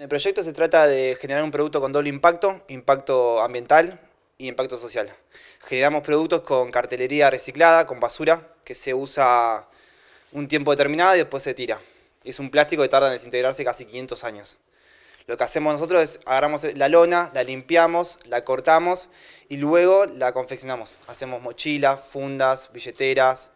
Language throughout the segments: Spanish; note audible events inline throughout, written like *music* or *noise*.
El proyecto se trata de generar un producto con doble impacto, impacto ambiental y impacto social. Generamos productos con cartelería reciclada, con basura, que se usa un tiempo determinado y después se tira. Es un plástico que tarda en desintegrarse casi 500 años. Lo que hacemos nosotros es agarramos la lona, la limpiamos, la cortamos y luego la confeccionamos. Hacemos mochilas, fundas, billeteras,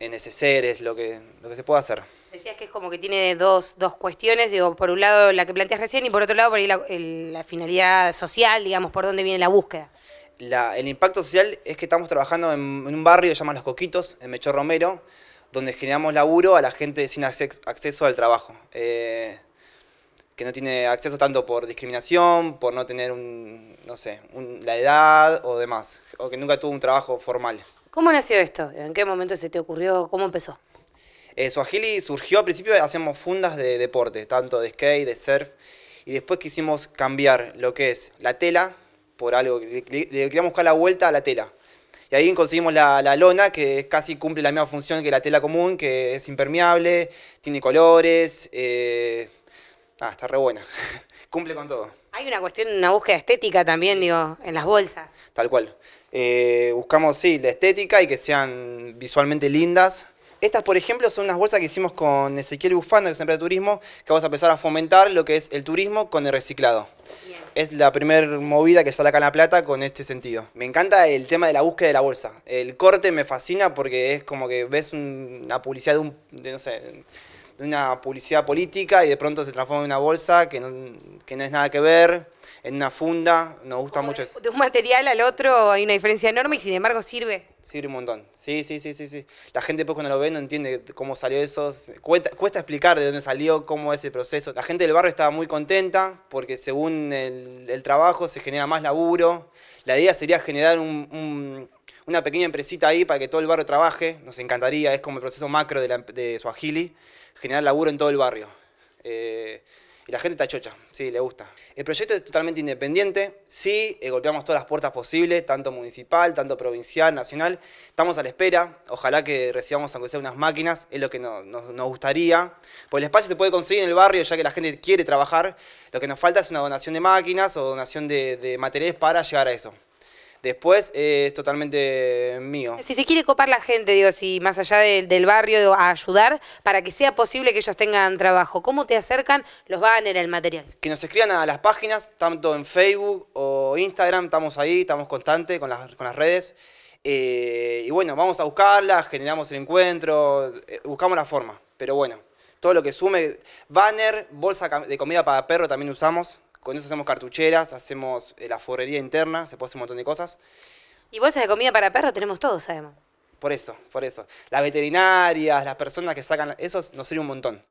en ese ser, lo que, lo que se puede hacer. Decías que es como que tiene dos, cuestiones, digo, por un lado la que planteas recién y por otro lado por la, finalidad social, digamos, por dónde viene la búsqueda. el impacto social es que estamos trabajando en, un barrio que se llama Los Coquitos, en Mechor Romero, donde generamos laburo a la gente sin acceso al trabajo. Eh, que no tiene acceso tanto por discriminación, por no tener no sé, la edad o demás, o que nunca tuvo un trabajo formal. ¿Cómo nació esto? ¿En qué momento se te ocurrió? ¿Cómo empezó? Eh, surgió al principio, hacíamos fundas de deporte, tanto de skate, de surf, y después quisimos cambiar lo que es la tela por algo, que le, queríamos buscar la vuelta a la tela. Y ahí conseguimos la, lona, que casi cumple la misma función que la tela común, que es impermeable, tiene colores, eh, Ah, está re buena. *laughs* Cumple con todo. Hay una cuestión, una búsqueda estética también, digo, en las bolsas. Tal cual. Eh, buscamos, sí, la estética y que sean visualmente lindas. Estas, por ejemplo, son unas bolsas que hicimos con Ezequiel Bufano, que es empresa de turismo, que vamos a empezar a fomentar lo que es el turismo con el reciclado. Es la primera movida que sale acá en La Plata con este sentido. Me encanta el tema de la búsqueda de la bolsa. El corte me fascina porque es como que ves una publicidad de un, de, no sé, una publicidad política y de pronto se transforma en una bolsa que no, que no es nada que ver en una funda, nos gusta mucho. De, de un material al otro hay una diferencia enorme y sin embargo sirve. Sirve un montón. Sí, sí, sí, sí, sí. La gente pues cuando lo ve no entiende cómo salió eso. Cuesta, explicar de dónde salió, cómo es el proceso. La gente del barrio estaba muy contenta porque según el, trabajo se genera más laburo. La idea sería generar una pequeña empresita ahí para que todo el barrio trabaje. Nos encantaría, es como el proceso macro de, la, generar laburo en todo el barrio. Eh, y la gente está chocha, sí, le gusta. El proyecto es totalmente independiente, sí, eh, golpeamos todas las puertas posibles, tanto municipal, tanto provincial, nacional. Estamos a la espera, ojalá que recibamos a sea unas máquinas, es lo que nos, gustaría. Porque el espacio se puede conseguir en el barrio, ya que la gente quiere trabajar. Lo que nos falta es una donación de máquinas o donación de, de materiales para llegar a eso. Después eh, es totalmente mío. Si se quiere copar la gente, digo, si más allá del barrio, a ayudar para que sea posible que ellos tengan trabajo, ¿cómo te acercan los banners, el material? Que nos escriban a las páginas, tanto en Facebook o Instagram, estamos ahí, estamos constantes con las, redes. Eh, y bueno, vamos a buscarlas, generamos el encuentro, eh, buscamos la forma. Pero bueno, todo lo que sume, banner, bolsa de comida para perro también usamos, con eso hacemos cartucheras, hacemos eh, la forrería interna, se puede hacer un montón de cosas. Y bolsas de comida para perros tenemos todos, sabemos. Por eso, por eso. Las veterinarias, las personas que sacan, eso nos sirve un montón.